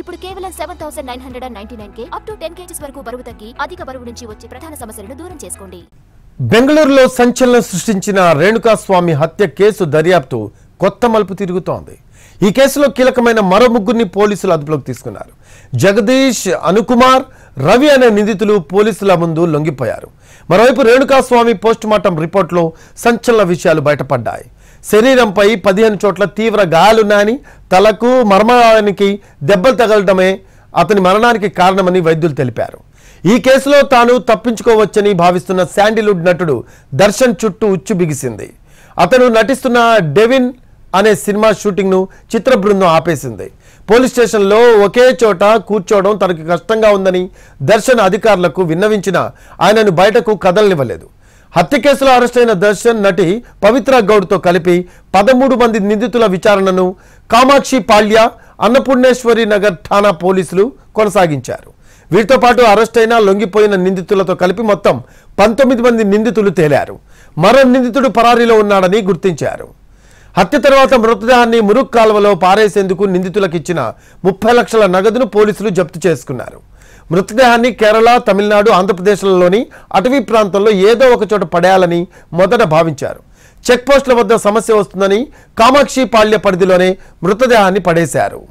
ఇప్పుడు కేవలం seven thousand nine hundred and ninety nine కే అప్ టు టెన్ కేజీస్ వరకు బరువు తగ్గి అధిక బరువు నుంచి వచ్చే ప్రధాన సమస్యలను దూరం చేసుకోండి బెంగళూరులో సంచలనం సృష్టించిన రేణుకాస్వామి హత్య కేసు దర్యాప్తు కొత్త మలుపు తిరుగుతోంది ఈ కేసులో కీలకమైన మరో ముగ్గురిని పోలీసులు అదుపులోకి తీసుకున్నారు జగదీష్ అనుకుమార్ రవి అనే నిందితులు పోలీసుల ముందు లొంగిపోయారు మరోవైపు రేణుకాస్వామి పోస్టుమార్టం రిపోర్టులో సంచలన విషయాలు బయటపడ్డాయి శరీరంపై పదిహేను చోట్ల తీవ్ర గాయాలున్నాయని తలకు మర్మానికి దెబ్బలు తగలడమే అతని మరణానికి కారణమని వైద్యులు తెలిపారు ఈ కేసులో తాను తప్పించుకోవచ్చని భావిస్తున్న శాండిలుడ్ నటుడు దర్శన్ చుట్టూ ఉచ్చు బిగిసింది అతను నటిస్తున్న డెవిన్ అనే సినిమా షూటింగ్ను చిత్ర బృందం ఆపేసింది పోలీస్ స్టేషన్లో ఒకే చోట కూర్చోవడం తనకు కష్టంగా ఉందని దర్శన్ అధికారులకు విన్నవించిన ఆయనను బయటకు కదలనివ్వలేదు హత్య కేసులో అరెస్టైన దర్శన్ నటి పవిత్ర గౌడ్తో కలిపి పదమూడు మంది నిందితుల విచారణను కామాక్షి పాళ్య అన్నపూర్ణేశ్వరి నగర్ ఠానా పోలీసులు కొనసాగించారు వీరితో పాటు అరెస్టైన లొంగిపోయిన నిందితులతో కలిపి మొత్తం పంతొమ్మిది మంది నిందితులు తేలారు మరో నిందితుడు పరారీలో ఉన్నాడని గుర్తించారు హత్య తర్వాత మృతదేహాన్ని మురుక్ కాల్వలో పారేసేందుకు నిందితులకిచ్చిన ముప్పై లక్షల నగదును పోలీసులు జప్తు చేసుకున్నారు మృతదేహాన్ని కేరళ తమిళనాడు ఆంధ్రప్రదేశ్లలోని అటవీ ప్రాంతంలో ఏదో ఒక చోట పడేయాలని మొదట భావించారు చెక్పోస్టుల వద్ద సమస్య వస్తుందని కామాక్షి పాళ్య పరిధిలోనే మృతదేహాన్ని పడేశారు